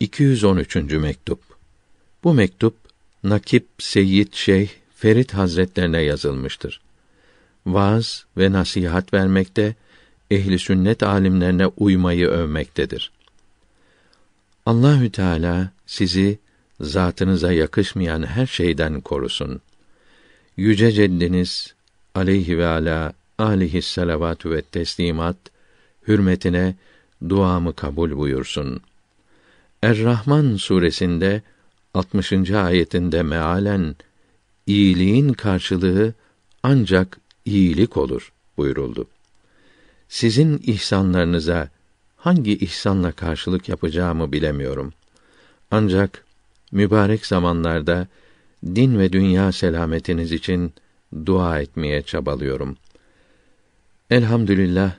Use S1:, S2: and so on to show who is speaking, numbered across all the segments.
S1: 213. mektup. Bu mektup Nakip Seyyid Şeyh Ferit Hazretlerine yazılmıştır. Vaz ve nasihat vermekte, ehli sünnet alimlerine uymayı övmektedir. Allahü Teala sizi zatınıza yakışmayan her şeyden korusun. Yüce Ceddiniz aleyhi ve ala alihi salavatü ve teslimat hürmetine duamı kabul buyursun.'' Er-Rahman suresinde 60. ayetinde mealen iyiliğin karşılığı ancak iyilik olur buyuruldu. Sizin ihsanlarınıza hangi ihsanla karşılık yapacağımı bilemiyorum. Ancak mübarek zamanlarda din ve dünya selametiniz için dua etmeye çabalıyorum. Elhamdülillah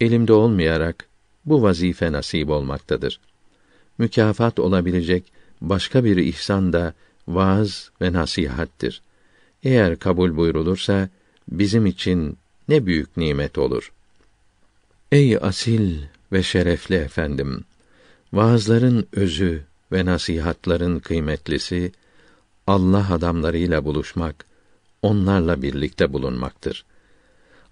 S1: elimde olmayarak bu vazife nasip olmaktadır.'' mükafat olabilecek başka bir ihsan da vaaz ve nasihattir. Eğer kabul buyurulursa bizim için ne büyük nimet olur. Ey asil ve şerefli efendim, vaazların özü ve nasihatların kıymetlisi Allah adamlarıyla buluşmak, onlarla birlikte bulunmaktır.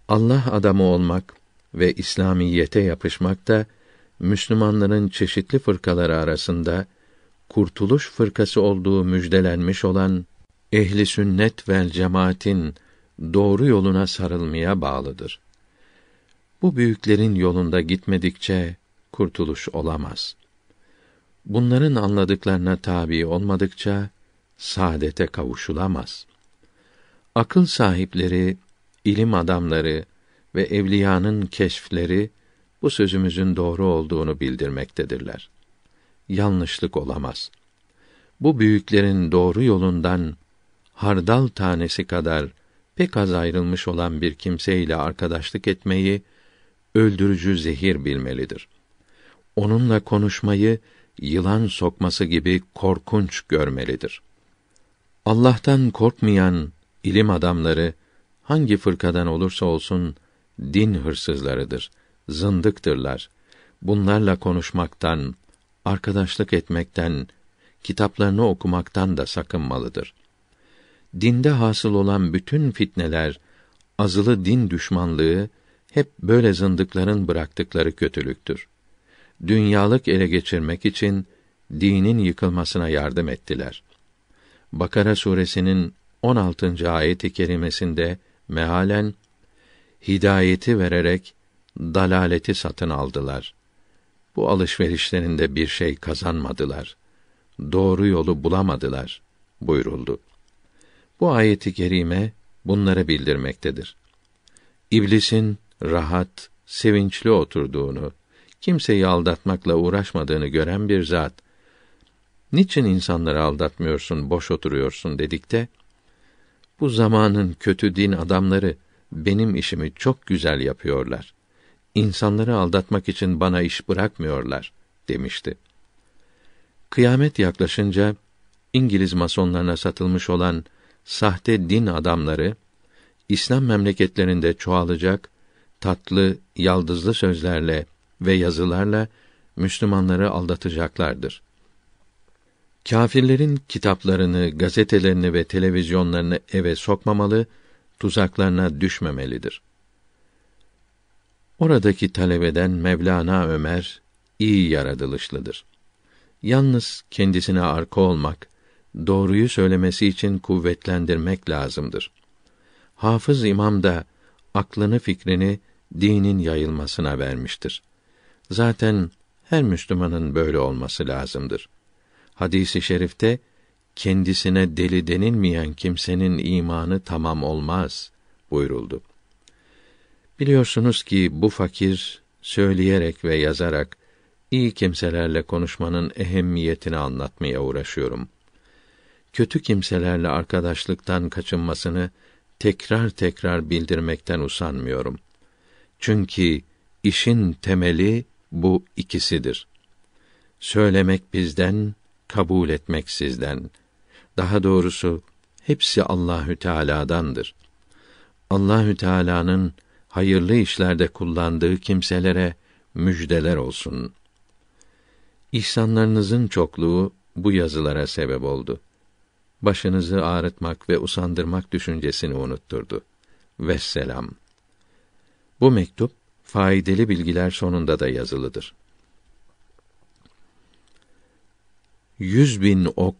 S1: Allah adamı olmak ve İslamiyete yapışmak da Müslümanların çeşitli fırkaları arasında kurtuluş fırkası olduğu müjdelenmiş olan ehli sünnet vel cemaatin doğru yoluna sarılmaya bağlıdır. Bu büyüklerin yolunda gitmedikçe kurtuluş olamaz. Bunların anladıklarına tabi olmadıkça saadete kavuşulamaz. Akıl sahipleri, ilim adamları ve evliyanın keşfleri bu sözümüzün doğru olduğunu bildirmektedirler. Yanlışlık olamaz. Bu büyüklerin doğru yolundan hardal tanesi kadar pek az ayrılmış olan bir kimseyle arkadaşlık etmeyi öldürücü zehir bilmelidir. Onunla konuşmayı yılan sokması gibi korkunç görmelidir. Allah'tan korkmayan ilim adamları hangi fırkadan olursa olsun din hırsızlarıdır.'' zındıktırlar. Bunlarla konuşmaktan, arkadaşlık etmekten, kitaplarını okumaktan da sakınmalıdır. Dinde hasıl olan bütün fitneler, azılı din düşmanlığı hep böyle zındıkların bıraktıkları kötülüktür. Dünyalık ele geçirmek için dinin yıkılmasına yardım ettiler. Bakara suresinin 16. ayet-i kerimesinde mealen hidayeti vererek dalaleti satın aldılar. Bu alışverişlerinde bir şey kazanmadılar. Doğru yolu bulamadılar buyuruldu. Bu ayeti kerime bunları bildirmektedir. İblisin rahat, sevinçli oturduğunu, kimseyi aldatmakla uğraşmadığını gören bir zat, niçin insanları aldatmıyorsun, boş oturuyorsun dedikte, de, bu zamanın kötü din adamları benim işimi çok güzel yapıyorlar insanları aldatmak için bana iş bırakmıyorlar demişti. Kıyamet yaklaşınca İngiliz masonlarına satılmış olan sahte din adamları İslam memleketlerinde çoğalacak tatlı, yaldızlı sözlerle ve yazılarla Müslümanları aldatacaklardır. Kâfirlerin kitaplarını, gazetelerini ve televizyonlarını eve sokmamalı, tuzaklarına düşmemelidir.'' Oradaki talebeden Mevlana Ömer iyi yaratılışlıdır. Yalnız kendisine arka olmak, doğruyu söylemesi için kuvvetlendirmek lazımdır. Hafız İmam da aklını fikrini dinin yayılmasına vermiştir. Zaten her Müslümanın böyle olması lazımdır. Hadisi i şerifte kendisine deli denilmeyen kimsenin imanı tamam olmaz buyuruldu. Biliyorsunuz ki bu fakir söyleyerek ve yazarak iyi kimselerle konuşmanın ehemmiyetini anlatmaya uğraşıyorum. Kötü kimselerle arkadaşlıktan kaçınmasını tekrar tekrar bildirmekten usanmıyorum. Çünkü işin temeli bu ikisidir. Söylemek bizden, kabul etmek sizden. Daha doğrusu hepsi Allahü Teala'dandır. Allahü Teala'nın hayırlı işlerde kullandığı kimselere müjdeler olsun. İhsanlarınızın çokluğu bu yazılara sebep oldu. Başınızı ağrıtmak ve usandırmak düşüncesini unutturdu. Vesselam. Bu mektup faydalı bilgiler sonunda da yazılıdır. Yüz bin ok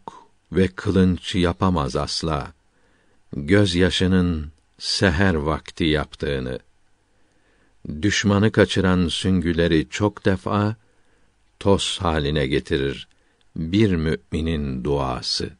S1: ve kılınç yapamaz asla. Göz yaşının seher vakti yaptığını düşmanı kaçıran süngüleri çok defa toz haline getirir bir müminin duası.